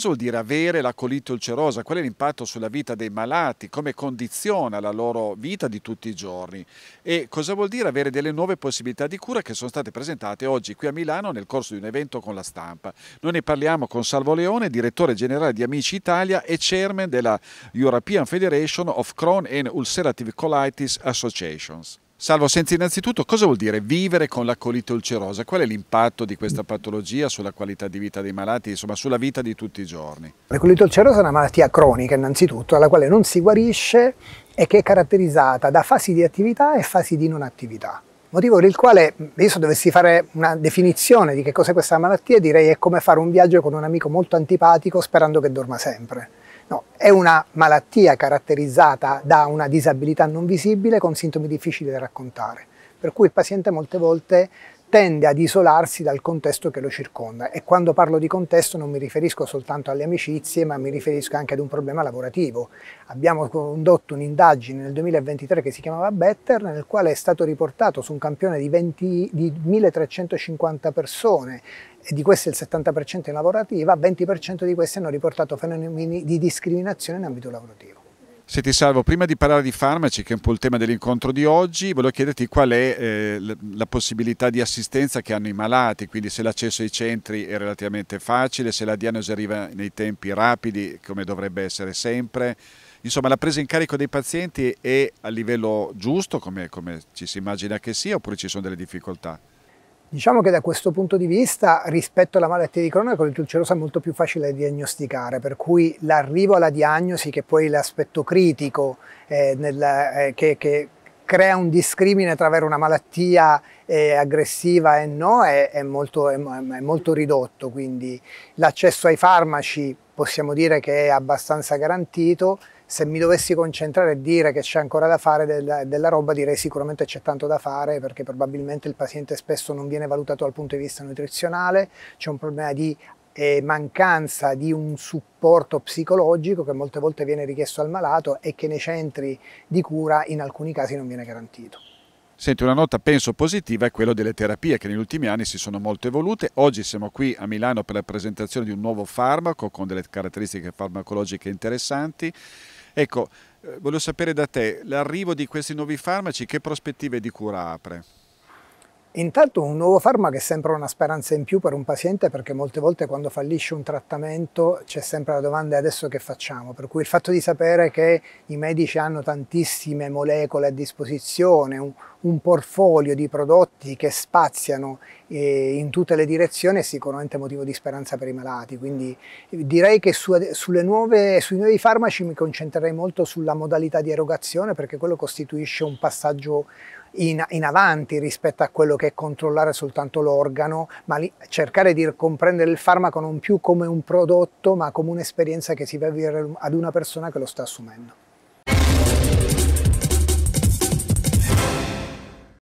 Cosa vuol dire avere la colite ulcerosa? Qual è l'impatto sulla vita dei malati? Come condiziona la loro vita di tutti i giorni? E cosa vuol dire avere delle nuove possibilità di cura che sono state presentate oggi qui a Milano nel corso di un evento con la stampa? Noi ne parliamo con Salvo Leone, direttore generale di Amici Italia e chairman della European Federation of Crohn and Ulcerative Colitis Associations. Salvo, senza innanzitutto cosa vuol dire vivere con la colite ulcerosa? Qual è l'impatto di questa patologia sulla qualità di vita dei malati, insomma sulla vita di tutti i giorni? La colite ulcerosa è una malattia cronica innanzitutto, alla quale non si guarisce e che è caratterizzata da fasi di attività e fasi di non attività. Motivo per il quale, mm, io se dovessi fare una definizione di che cos'è questa malattia, direi è come fare un viaggio con un amico molto antipatico sperando che dorma sempre. No, è una malattia caratterizzata da una disabilità non visibile con sintomi difficili da raccontare, per cui il paziente molte volte tende ad isolarsi dal contesto che lo circonda e quando parlo di contesto non mi riferisco soltanto alle amicizie ma mi riferisco anche ad un problema lavorativo. Abbiamo condotto un'indagine nel 2023 che si chiamava Better nel quale è stato riportato su un campione di, 20, di 1350 persone e di queste il 70% in lavorativa, 20% di queste hanno riportato fenomeni di discriminazione in ambito lavorativo ti Salvo, prima di parlare di farmaci, che è un po' il tema dell'incontro di oggi, volevo chiederti qual è eh, la possibilità di assistenza che hanno i malati, quindi se l'accesso ai centri è relativamente facile, se la diagnosi arriva nei tempi rapidi, come dovrebbe essere sempre. Insomma, la presa in carico dei pazienti è a livello giusto, come, come ci si immagina che sia, oppure ci sono delle difficoltà? Diciamo che da questo punto di vista, rispetto alla malattia di Crohn, la colitucerosa è molto più facile da diagnosticare, per cui l'arrivo alla diagnosi, che poi è l'aspetto critico eh, nella, eh, che, che, crea un discrimine tra avere una malattia eh, aggressiva e no, è, è, molto, è, è molto ridotto, quindi l'accesso ai farmaci possiamo dire che è abbastanza garantito, se mi dovessi concentrare e dire che c'è ancora da fare della, della, roba, direi sicuramente c'è tanto da fare perché probabilmente il paziente spesso non viene valutato dal punto di vista nutrizionale, c'è un problema di eh, mancanza di un supporto psicologico che molte volte viene richiesto al malato e che nei centri di cura in alcuni casi non viene garantito. Senti, una nota penso positiva è quella delle terapie che negli ultimi anni si sono molto evolute. Oggi siamo qui a Milano per la presentazione di un nuovo farmaco con delle caratteristiche farmacologiche interessanti. Ecco, eh, voglio sapere da te l'arrivo di questi nuovi farmaci che prospettive di cura apre? Intanto un nuovo farmaco è sempre una speranza in più per un paziente perché molte volte quando fallisce un trattamento c'è sempre la domanda adesso che facciamo, per cui il fatto di sapere che i medici hanno tantissime molecole a disposizione, un, un portfolio di prodotti che spaziano eh, in tutte le direzioni è sicuramente motivo di speranza per i malati, quindi direi che su, nuove, sui nuovi farmaci mi concentrerei molto sulla modalità di erogazione perché quello costituisce un passaggio in, in, avanti rispetto a quello che è controllare soltanto l'organo, ma li, cercare di comprendere il farmaco non più come un prodotto, ma come un'esperienza che si va a vivere ad una persona che lo sta assumendo.